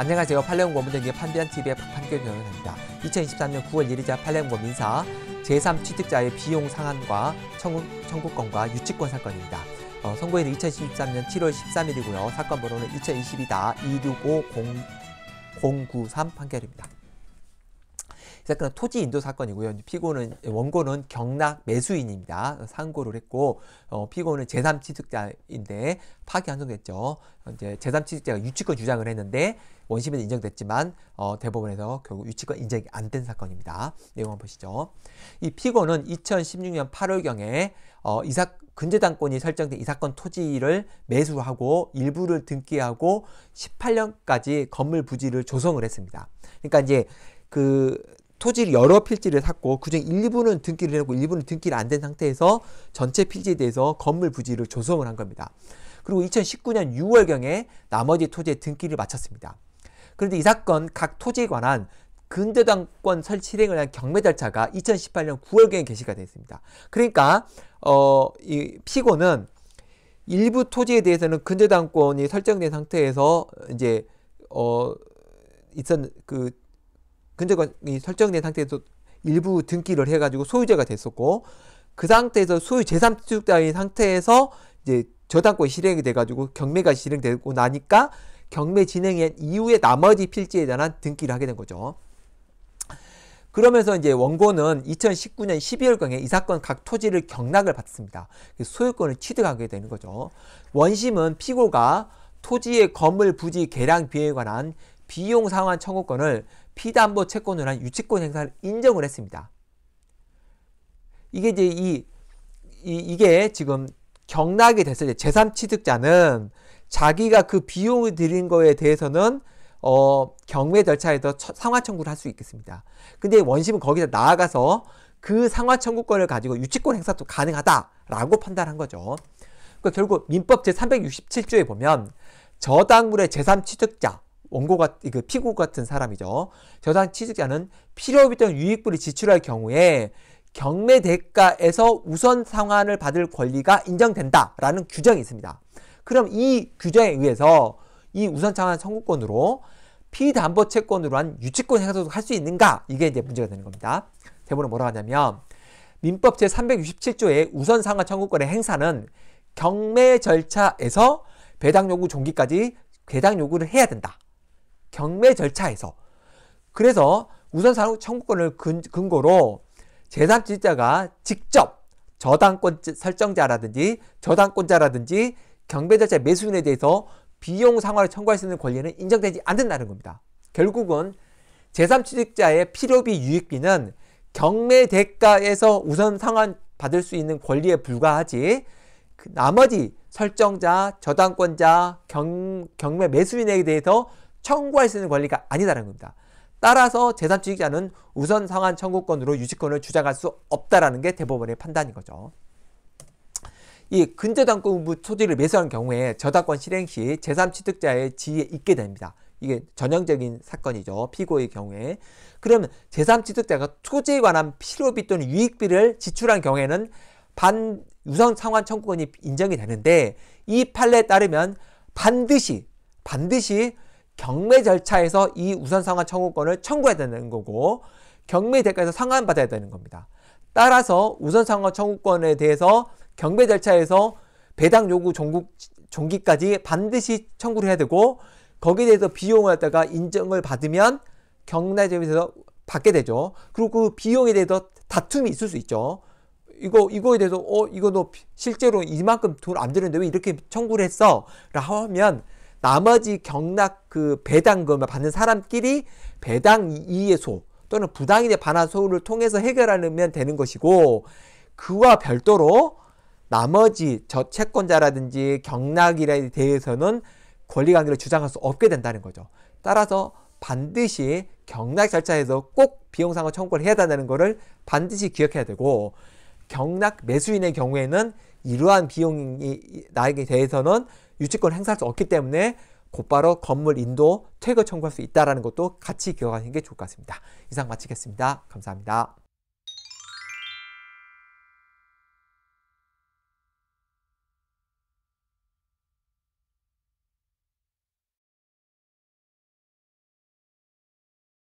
안녕하세요. 팔레온고문전이의 판비안TV의 판교 변호사입니다. 2023년 9월 1일자 팔레온고 민사 제3취득자의 비용 상한과 청구, 청구권과 유치권 사건입니다. 어, 선고일은 2023년 7월 13일이고요. 사건 번호는 2022-265093 판결입니다. 어쨌거 토지 인도 사건이고요. 피고는 원고는 경락 매수인입니다. 상고를 했고 어, 피고는 제3취득자인데 파기 환송됐죠 이제 제3취득자가 유치권 주장을 했는데 원심은 인정됐지만 어, 대법원에서 결국 유치권 인정이 안 된 사건입니다. 내용 한번 보시죠. 이 피고는 2016년 8월경에 어, 이사 근저당권이 설정된 이 사건 토지를 매수하고 일부를 등기하고 18년까지 건물 부지를 조성을 했습니다. 그러니까 이제 그 토지를 여러 필지를 샀고 그중 일부는 등기를 해놓고 일부는 등기를 안 된 상태에서 전체 필지에 대해서 건물 부지를 조성을 한 겁니다. 그리고 2019년 6월경에 나머지 토지에 등기를 마쳤습니다. 그런데 이 사건 각 토지에 관한 근저당권 설치 실행을 한 경매 절차가 2018년 9월경에 게시가 되었습니다. 그러니까 어, 이 피고는 일부 토지에 대해서는 근저당권이 설정된 상태에서 이제 어 있었 그 근저당이 설정된 상태에서 일부 등기를 해가지고 소유자가 됐었고 그 상태에서 소유 제산 취득자인 상태에서 이제 저당권 실행이 돼가지고 경매가 실행되고 나니까 경매 진행 이후에 나머지 필지에 대한 등기를 하게 된 거죠. 그러면서 이제 원고는 2019년 12월경에 이 사건 각 토지를 경락을 받습니다. 소유권을 취득하게 되는 거죠. 원심은 피고가 토지의 건물 부지 개량 비에 관한 비용 상환 청구권을 피담보 채권으로 한 유치권 행사를 인정을 했습니다. 이게 이제 이, 이게 지금 경락이 됐을 때 재산 취득자는 자기가 그 비용을 들인 거에 대해서는 어, 경매 절차에서 상환 청구를 할 수 있겠습니다. 근데 원심은 거기서 나아가서 그 상환 청구권을 가지고 유치권 행사도 가능하다라고 판단한 거죠. 그러니까 결국 민법 제367조에 보면 저당물의 재산 취득자 원고 같그 피고 같은 사람이죠. 저당 취득자는 필요 없던 유익부를 지출할 경우에 경매 대가에서 우선 상환을 받을 권리가 인정된다라는 규정이 있습니다. 그럼 이 규정에 의해서 이 우선 상환 청구권으로 피담보 채권으로 한 유치권 행사도 할 수 있는가? 이게 이제 문제가 되는 겁니다. 대본에 뭐라고 하냐면 민법 제367조의 우선 상환 청구권의 행사는 경매 절차에서 배당 요구 종기까지 배당 요구를 해야 된다. 경매 절차에서 그래서 우선사후 청구권을 근, 근거로 제3지자가 직접 저당권 설정자라든지 저당권자라든지 경매 절차 매수인에 대해서 비용 상환을 청구할 수 있는 권리는 인정되지 않는다는 겁니다. 결국은 제3취득자의 필요비 유익비는 경매 대가에서 우선 상환 받을 수 있는 권리에 불과하지 그 나머지 설정자, 저당권자, 경, 경매 매수인에 대해서 청구할 수 있는 권리가 아니다라는 겁니다. 따라서 제3취득자는 우선 상환 청구권으로 유지권을 주장할 수 없다라는 게 대법원의 판단인 거죠. 이 근저당권부 소지를 매수한 경우에 저당권 실행 시 제3취득자의 지위에 있게 됩니다. 이게 전형적인 사건이죠. 피고의 경우에. 그러면 제3취득자가 토지에 관한 필요비 또는 유익비를 지출한 경우에는 반 우선 상환 청구권이 인정이 되는데 이 판례에 따르면 반드시 반드시 경매 절차에서 이 우선 상환 청구권을 청구해야 되는 거고 경매 대가에서 상환받아야 되는 겁니다. 따라서 우선 상환 청구권에 대해서 경매 절차에서 배당 요구 종국, 종기까지 반드시 청구를 해야 되고 거기에 대해서 비용을 갖다가 인정을 받으면 경매점에서 받게 되죠. 그리고 그 비용에 대해서 다툼이 있을 수 있죠. 이거 이거에 대해서 어 이거 너 실제로 이만큼 돈안 드는데 왜 이렇게 청구를 했어? 라고 하면 나머지 경락 그 배당금을 받는 사람끼리 배당 이의소 또는 부당인의 반환 소유를 통해서 해결하면 되는 것이고 그와 별도로 나머지 저 채권자라든지 경락이라에 대해서는 권리관계를 주장할 수 없게 된다는 거죠. 따라서 반드시 경락 절차에서 꼭 비용상환 청구를 해야 된다는 것을 반드시 기억해야 되고 경락 매수인의 경우에는 이러한 비용이 나에게 대해서는 유치권 행사할 수 없기 때문에 곧바로 건물 인도 퇴거 청구할 수 있다는 것도 같이 기억하시는 게 좋을 것 같습니다. 이상 마치겠습니다. 감사합니다.